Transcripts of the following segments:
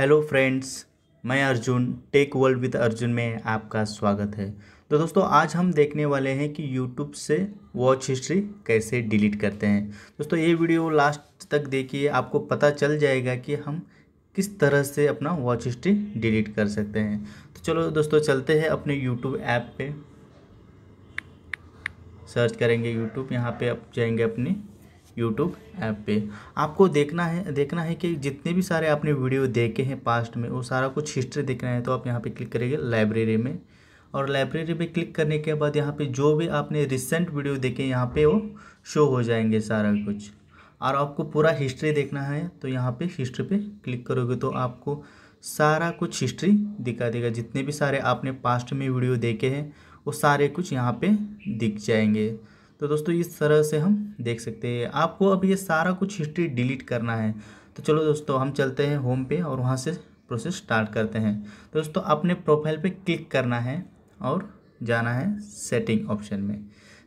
hello friends मैं Arjun tech world with Arjun में आपका स्वागत है तो दोस्तों आज हम देखने वाले हैं कि यूट्यूब से वॉच हिस्ट्री कैसे डिलीट करते हैं दोस्तों ये वीडियो लास्ट तक देखिए आपको पता चल जाएगा कि हम किस तरह से अपना वॉच हिस्ट्री डिलीट कर सकते हैं तो चलो दोस्तों चलते हैं अपने यूट्यूब ऐप पर सर्च करेंगे यूट्यूब यहाँ पर आप जाएंगे अपनी यूट्यूब ऐप पे आपको देखना है देखना है कि जितने भी सारे आपने वीडियो देखे हैं पास्ट में वो सारा कुछ हिस्ट्री देखना है तो आप यहाँ पे क्लिक करेंगे लाइब्रेरी में और लाइब्रेरी पे क्लिक करने के बाद यहाँ पे जो भी आपने रिसेंट वीडियो देखे यहाँ पे वो शो हो जाएंगे सारा कुछ और आपको पूरा हिस्ट्री देखना है तो यहाँ पर हिस्ट्री पर क्लिक करोगे तो आपको सारा कुछ हिस्ट्री दिखा देगा जितने भी सारे आपने पास्ट में वीडियो देखे हैं वो सारे कुछ यहाँ पे दिख जाएंगे तो दोस्तों इस तरह से हम देख सकते हैं आपको अब ये सारा कुछ हिस्ट्री डिलीट करना है तो चलो दोस्तों हम चलते हैं होम पे और वहाँ से प्रोसेस स्टार्ट करते हैं तो दोस्तों अपने प्रोफाइल पे क्लिक करना है और जाना है सेटिंग ऑप्शन में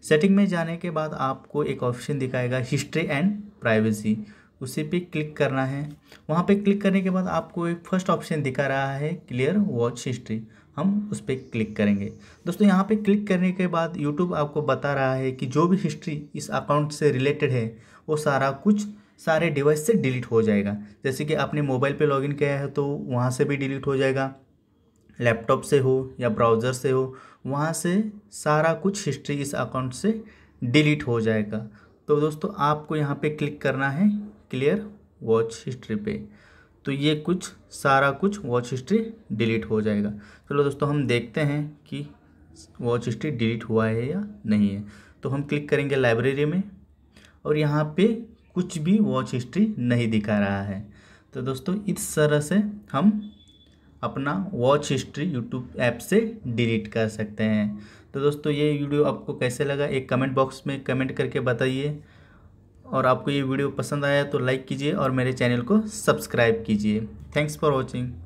सेटिंग में जाने के बाद आपको एक ऑप्शन दिखाएगा हिस्ट्री एंड प्राइवेसी उसी पे क्लिक करना है वहाँ पे क्लिक करने के बाद आपको एक फर्स्ट ऑप्शन दिखा रहा है क्लियर वॉच हिस्ट्री हम उस पर क्लिक करेंगे दोस्तों यहाँ पे क्लिक करने के बाद यूट्यूब आपको बता रहा है कि जो भी हिस्ट्री इस अकाउंट से रिलेटेड है वो सारा कुछ सारे डिवाइस से डिलीट हो जाएगा जैसे कि आपने मोबाइल पर लॉगिन किया है तो वहाँ से भी डिलीट हो जाएगा लैपटॉप से हो या ब्राउज़र से हो वहाँ से सारा कुछ हिस्ट्री इस अकाउंट से डिलीट हो जाएगा तो दोस्तों आपको यहाँ पे क्लिक करना है क्लियर वॉच हिस्ट्री पे तो ये कुछ सारा कुछ वॉच हिस्ट्री डिलीट हो जाएगा चलो दोस्तों हम देखते हैं कि वॉच हिस्ट्री डिलीट हुआ है या नहीं है तो हम क्लिक करेंगे लाइब्रेरी में और यहाँ पे कुछ भी वॉच हिस्ट्री नहीं दिखा रहा है तो दोस्तों इस तरह से हम अपना वॉच हिस्ट्री यूट्यूब ऐप से डिलीट कर सकते हैं तो दोस्तों ये वीडियो आपको कैसे लगा एक कमेंट बॉक्स में कमेंट करके बताइए और आपको ये वीडियो पसंद आया तो लाइक कीजिए और मेरे चैनल को सब्सक्राइब कीजिए थैंक्स फॉर वॉचिंग